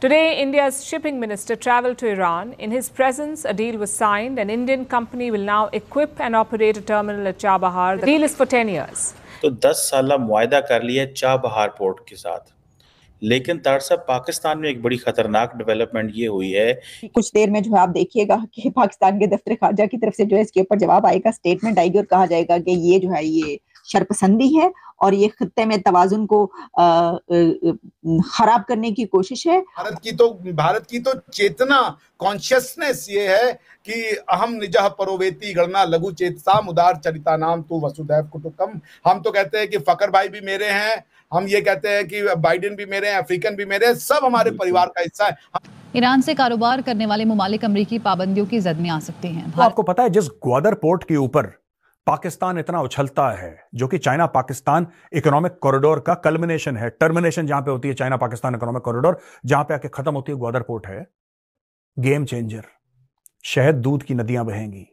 Today, India's shipping minister traveled to Iran. In his presence, a deal was signed. An Indian company will now equip and operate a terminal at Chabahar. The deal is for 10 years. So, 10 साल माहा कर लिया Chabahar port के साथ लेकिन तारसा पाकिस्तान में एक बड़ी खतरनाक डेवलपमेंट ये हुई है कुछ देर में जो है आप देखिएगा कि पाकिस्तान के दफ्तर खारजा की तरफ से जो है इसके ऊपर जवाब आएगा स्टेटमेंट आएगी और कहा जाएगा कि ये जो है ये शर्पसंदी है और ये खत्ते में तवाजुन को खराब करने की कोशिश है भारत की तो भारत की तो चेतना कॉन्शियसनेस ये है कि अहम निजह परोवेती गणना लघु चेतसाम उदार चरिता नाम तो वसुदैव कुटुकम हम तो कहते हैं कि फकर भाई भी मेरे हैं हम ये कहते हैं कि बाइडेन भी मेरे हैं अफ्रीकन भी मेरे हैं सब हमारे परिवार का हिस्सा है ईरान से कारोबार करने वाले ममालिक अमरीकी पाबंदियों की जद में आ सकते हैं आपको पता है जिस ग्वादर पोर्ट के ऊपर पाकिस्तान इतना उछलता है जो कि चाइना पाकिस्तान इकोनॉमिक कॉरिडोर का कल्मिनेशन है टर्मिनेशन जहां पे होती है चाइना पाकिस्तान इकोनॉमिक कॉरिडोर जहां पे आके खत्म होती है ग्वादर पोर्ट है गेम चेंजर शहद दूध की नदियां बहेंगी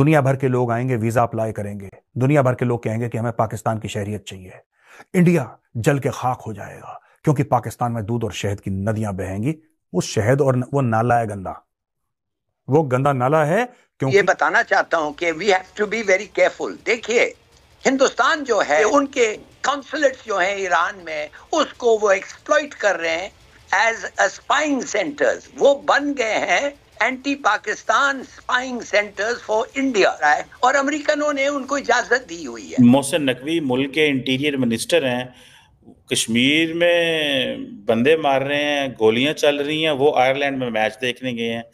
दुनिया भर के लोग आएंगे वीजा अप्लाई करेंगे दुनिया भर के लोग कहेंगे कि हमें पाकिस्तान की शहरियत चाहिए इंडिया जल के खाक हो जाएगा क्योंकि पाकिस्तान में दूध और शहद की नदियां बहेंगी वो शहद और वो नाला है गंदा वो गंदा नाला है क्योंकि ये बताना चाहता हूँ कि we have to be very careful देखिए हिंदुस्तान जो है उनके कॉन्सुलेट्स जो है ईरान में उसको वो एक्सप्लॉइट कर रहे हैं एज अ स्पाइंग सेंटर्स वो बन गए हैं anti Pakistan spying centres for India और अमरीकनों ने उनको इजाजत दी हुई है मोहसिन नकवी मुल्क के इंटीरियर मिनिस्टर हैं कश्मीर में बंदे मार रहे हैं गोलियां चल रही हैं वो आयरलैंड में मैच देखने गए हैं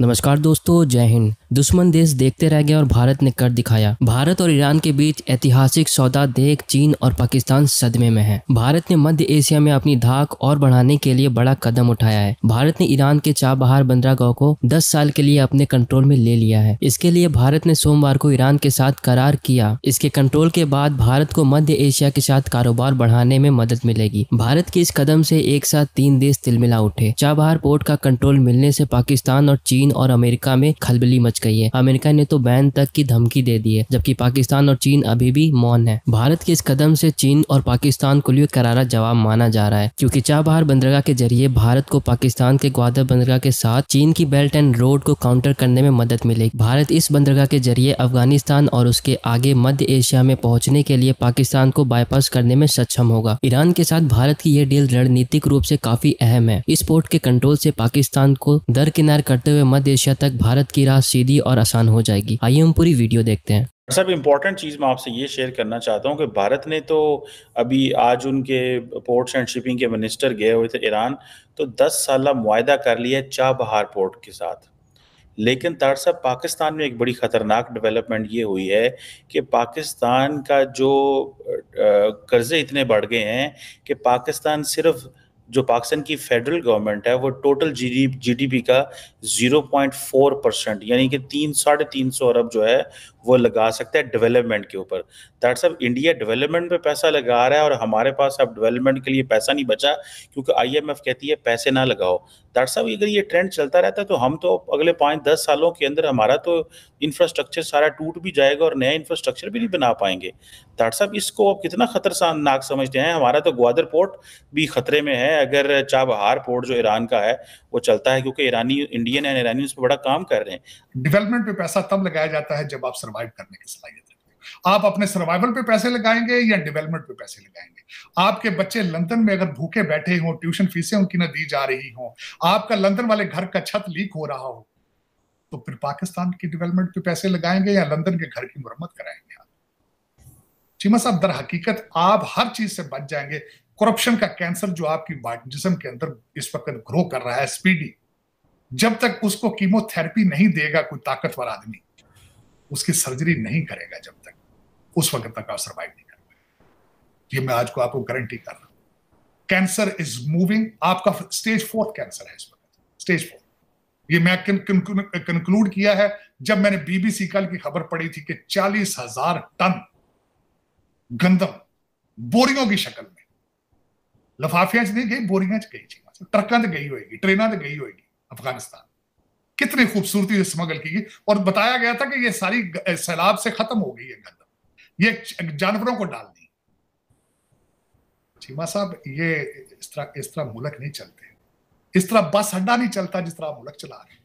नमस्कार दोस्तों जय हिंद दुश्मन देश देखते रह गया और भारत ने कर दिखाया भारत और ईरान के बीच ऐतिहासिक सौदा देख चीन और पाकिस्तान सदमे में है भारत ने मध्य एशिया में अपनी धाक और बढ़ाने के लिए बड़ा कदम उठाया है भारत ने ईरान के चाबहार बंदरगाह को दस साल के लिए अपने कंट्रोल में ले लिया है इसके लिए भारत ने सोमवार को ईरान के साथ करार किया इसके कंट्रोल के बाद भारत को मध्य एशिया के साथ कारोबार बढ़ाने में मदद मिलेगी भारत के इस कदम से एक साथ तीन देश तिलमिला उठे चाबहार पोर्ट का कंट्रोल मिलने से पाकिस्तान और चीन और अमेरिका में खलबली मच गई है अमेरिका ने तो बैन तक की धमकी दे दी है जबकि पाकिस्तान और चीन अभी भी मौन है भारत के इस कदम से चीन और पाकिस्तान को लिए करारा जवाब माना जा रहा है क्योंकि चाबहार बंदरगाह के जरिए भारत को पाकिस्तान के ग्वादर बंदरगाह के साथ चीन की बेल्ट एंड रोड को काउंटर करने में मदद मिलेगी भारत इस बंदरगाह के जरिए अफगानिस्तान और उसके आगे मध्य एशिया में पहुंचने के लिए पाकिस्तान को बाईपास करने में सक्षम होगा ईरान के साथ भारत की यह डील रणनीतिक रूप से काफी अहम है इस पोर्ट के कंट्रोल से पाकिस्तान को दरकिनार करते हुए मध्य एशिया तक भारत की राह सीधी जल्दी और आसान हो जाएगी आइए हम पूरी वीडियो देखते हैं सब इम्पॉर्टेंट चीज़ मैं आपसे ये शेयर करना चाहता हूँ कि भारत ने तो अभी आज उनके पोर्ट्स एंड शिपिंग के मिनिस्टर गए हुए थे ईरान तो 10 साल माहा कर लिया है चाह बहार पोर्ट के साथ लेकिन तार साहब पाकिस्तान में एक बड़ी ख़तरनाक डेवलपमेंट ये हुई है कि पाकिस्तान का जो कर्ज़े इतने बढ़ गए हैं कि पाकिस्तान सिर्फ़ जो पाकिस्तान की फेडरल गवर्नमेंट है वो टोटल जी डी पी का 0.4 परसेंट यानी कि तीन साढ़े तीन सौ अरब जो है वो लगा सकता है डेवलपमेंट के ऊपर दैट साहब इंडिया डेवलपमेंट पे पैसा लगा रहा है और हमारे पास अब डेवलपमेंट के लिए पैसा नहीं बचा क्योंकि आईएमएफ कहती है पैसे ना लगाओ दैट सब अगर ये ट्रेंड चलता रहता है तो हम तो अगले पाँच दस सालों के अंदर हमारा तो इंफ्रास्ट्रक्चर सारा टूट भी जाएगा और नया इंफ्रास्ट्रक्चर भी नहीं बना पाएंगे दैट साहब इसको आप कितना खतरनाक समझते हैं हमारा तो ग्वादर पोर्ट भी खतरे में है अगर चाबहार पोर्ट जो ईरान का है वो चलता है क्योंकि ईरानी इंडियन एंड ईरानी उस पर बड़ा काम कर रहे हैं डेवलपमेंट पे पैसा तब लगाया जाता है जब आप सर्वाइव करने की सलाहियत रखते हो आप अपने सर्वाइवल पे पैसे लगाएंगे या डेवलपमेंट पे पैसे लगाएंगे आपके बच्चे लंदन में अगर भूखे बैठे हों ट्यूशन फीसें उनकी ना दी जा रही हों आपका लंदन वाले घर का छत लीक हो रहा हो तो फिर पाकिस्तान की डेवलपमेंट पे पैसे लगाएंगे या लंदन के घर की मरम्मत कराएंगे आप चीमा साहब दर हकीकत आप हर चीज से बच जाएंगे करप्शन का कैंसर जो आपकी जिसम के अंदर इस वक्त ग्रो कर रहा है स्पीडी जब तक उसको कीमोथेरेपी नहीं देगा कोई ताकतवर आदमी उसकी सर्जरी नहीं करेगा जब तक उस वक्त तक आप सर्वाइव नहीं कर पाएंगे ये मैं आज को आपको गारंटी कर रहा हूं कैंसर इज मूविंग आपका स्टेज फोर्थ कैंसर है इस वक्त स्टेज फोर्थ ये मैं कंक्लूड किया है जब मैंने बीबीसी कल की खबर पड़ी थी कि चालीस हजार टन गंदम बोरियों की शक्ल में लफाफिया नहीं गई बोरियां गई जी ट्रकों से गई होगी ट्रेना से गई होगी अफगानिस्तान कितनी खूबसूरती से स्मगल की गई और बताया गया था कि ये सारी सैलाब से खत्म हो गई है गंदम ये जानवरों को डाल दी चीमा साहब ये इस तरह इस तरह मुलक नहीं चलते इस तरह बस अड्डा नहीं चलता जिस तरह मुलक चला रहे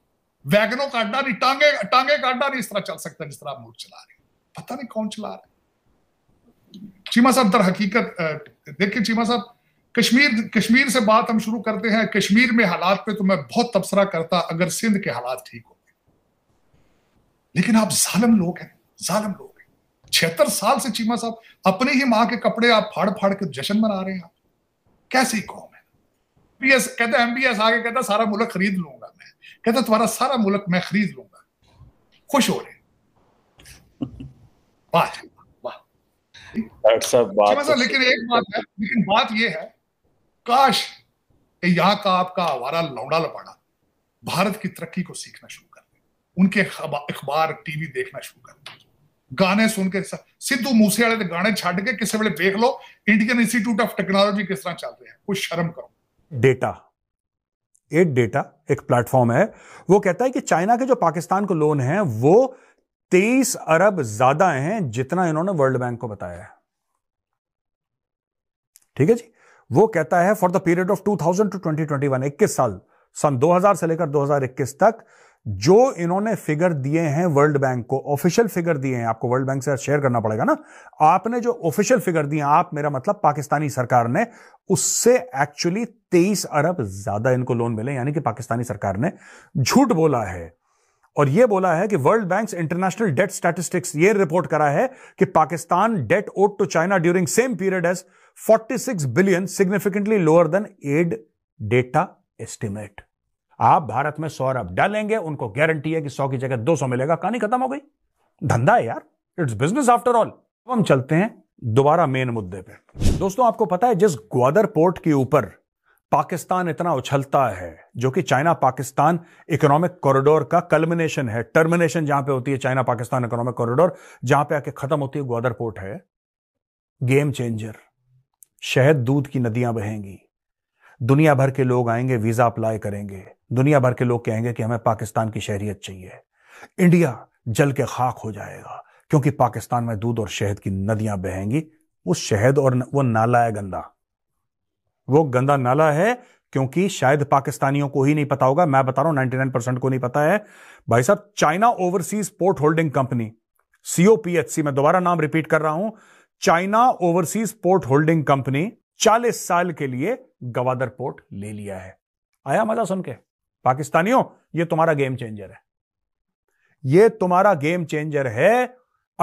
वैगनों का अड्डा नहीं टांगे टांगे का अड्डा नहीं इस तरह चल सकता जिस तरह मुल्क चला रहे पता नहीं कौन चला रहे चीमा साहब दर हकीकत देखिए चीमा साहब कश्मीर कश्मीर से बात हम शुरू करते हैं कश्मीर में हालात पे तो मैं बहुत तबसरा करता अगर सिंध के हालात ठीक होते लेकिन आप जालम लोग हैं जालम लोग हैं छिहत्तर साल से चीमा साहब अपनी ही माँ के कपड़े आप फाड़ फाड़ के जश्न मना रहे हैं आप कैसी कौम है पीएस कहता एमबीएस आगे कहता सारा मुल्क खरीद लूंगा मैं कहता तुम्हारा सारा मुल्क मैं खरीद लूंगा खुश हो रहे वाह बात तो लेकिन एक बात है लेकिन बात यह है काश यहां का आपका आवारा लौड़ा लपाड़ा भारत की तरक्की को सीखना शुरू कर उनके अखबार टीवी देखना शुरू कर गाने सुन के सिद्धू मूसे वाले गाने छाड़ के किसी वे देख लो इंडियन इंस्टीट्यूट ऑफ टेक्नोलॉजी किस तरह चल रहे हैं कुछ शर्म करो डेटा एक डेटा एक प्लेटफॉर्म है वो कहता है कि चाइना के जो पाकिस्तान को लोन है वो तेईस अरब ज्यादा हैं जितना इन्होंने वर्ल्ड बैंक को बताया है ठीक है जी वो कहता है for the period of 2000 to one इक्कीस साल सन 2000 से लेकर 2021 तक जो इन्होंने फिगर दिए हैं वर्ल्ड बैंक को ऑफिशियल फिगर दिए हैं आपको वर्ल्ड बैंक से शेयर करना पड़ेगा ना आपने जो ऑफिशियल फिगर दिए आप मेरा मतलब पाकिस्तानी सरकार ने उससे एक्चुअली 23 अरब ज्यादा इनको लोन मिले यानी कि पाकिस्तानी सरकार ने झूठ बोला है और यह बोला है कि World Bank international debt statistics ये रिपोर्ट करा है कि Pakistan debt owed to China during same period as 46 billion significantly lower than aid data estimate आप भारत में सौ अरब डालेंगे उनको गारंटी है कि सौ की जगह दो सौ मिलेगा कहानी खत्म हो गई धंधा है यार इट्स बिजनेस आफ्टर ऑल हम चलते हैं दोबारा मेन मुद्दे पे दोस्तों आपको पता है जिस ग्वादर पोर्ट के ऊपर पाकिस्तान इतना उछलता है जो कि चाइना पाकिस्तान इकोनॉमिक कॉरिडोर का कलमिनेशन है टर्मिनेशन जहां पे होती है चाइना पाकिस्तान इकोनॉमिक कॉरिडोर जहां पे आके खत्म होती है ग्वादर पोर्ट है गेम चेंजर शहद दूध की नदियां बहेंगी दुनिया भर के लोग आएंगे वीजा अप्लाई करेंगे दुनिया भर के लोग कहेंगे कि हमें पाकिस्तान की शहरियत चाहिए इंडिया जल के खाक हो जाएगा क्योंकि पाकिस्तान में दूध और शहद की नदियां बहेंगी वो शहद और वो नाला है गंदा वो गंदा नाला है क्योंकि शायद पाकिस्तानियों को ही नहीं पता होगा मैं बता रहा हूं 99 परसेंट को नहीं पता है भाई साहब China overseas port holding company COPHC मैं दोबारा नाम रिपीट कर रहा हूं China overseas port holding company 40 साल के लिए गवादर पोर्ट ले लिया है आया मजा सुन के पाकिस्तानियों ये तुम्हारा गेम चेंजर है ये तुम्हारा गेम चेंजर है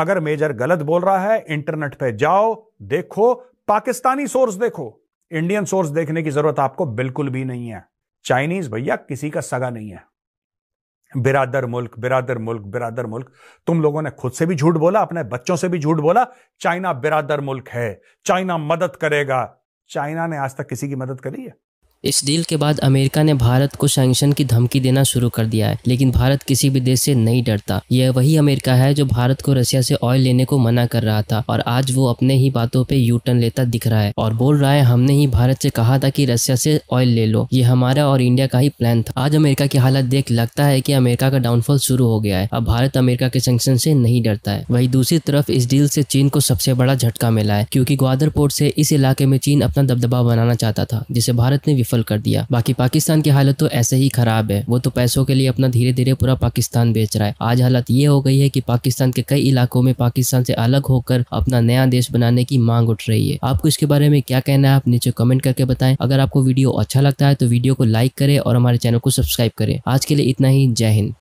अगर मेजर गलत बोल रहा है इंटरनेट पे जाओ देखो पाकिस्तानी सोर्स देखो इंडियन सोर्स देखने की जरूरत आपको बिल्कुल भी नहीं है चाइनीज भैया किसी का सगा नहीं है बिरादर मुल्क बिरादर मुल्क बिरादर मुल्क तुम लोगों ने खुद से भी झूठ बोला अपने बच्चों से भी झूठ बोला चाइना बिरादर मुल्क है चाइना मदद करेगा चाइना ने आज तक किसी की मदद करी है इस डील के बाद अमेरिका ने भारत को सैंक्शन की धमकी देना शुरू कर दिया है लेकिन भारत किसी भी देश से नहीं डरता यह वही अमेरिका है जो भारत को रशिया से ऑयल लेने को मना कर रहा था और आज वो अपने ही बातों पे यू टर्न लेता दिख रहा है और बोल रहा है हमने ही भारत से कहा था कि रशिया से ऑयल ले लो ये हमारा और इंडिया का ही प्लान था आज अमेरिका की हालत देख लगता है की अमेरिका का डाउनफॉल शुरू हो गया है अब भारत अमेरिका के सैंक्शन से नहीं डरता है वही दूसरी तरफ इस डील से चीन को सबसे बड़ा झटका मिला है क्यूँकी ग्वादर पोर्ट से इस इलाके में चीन अपना दबदबा बनाना चाहता था जिसे भारत ने विफल कर दिया बाकी पाकिस्तान की हालत तो ऐसे ही खराब है वो तो पैसों के लिए अपना धीरे धीरे पूरा पाकिस्तान बेच रहा है आज हालत ये हो गई है की पाकिस्तान के कई इलाकों में पाकिस्तान से अलग होकर अपना नया देश बनाने की मांग उठ रही है आपको इसके बारे में क्या कहना है आप नीचे कमेंट करके बताएं अगर आपको वीडियो अच्छा लगता है तो वीडियो को लाइक करें और हमारे चैनल को सब्सक्राइब करें आज के लिए इतना ही जय हिंद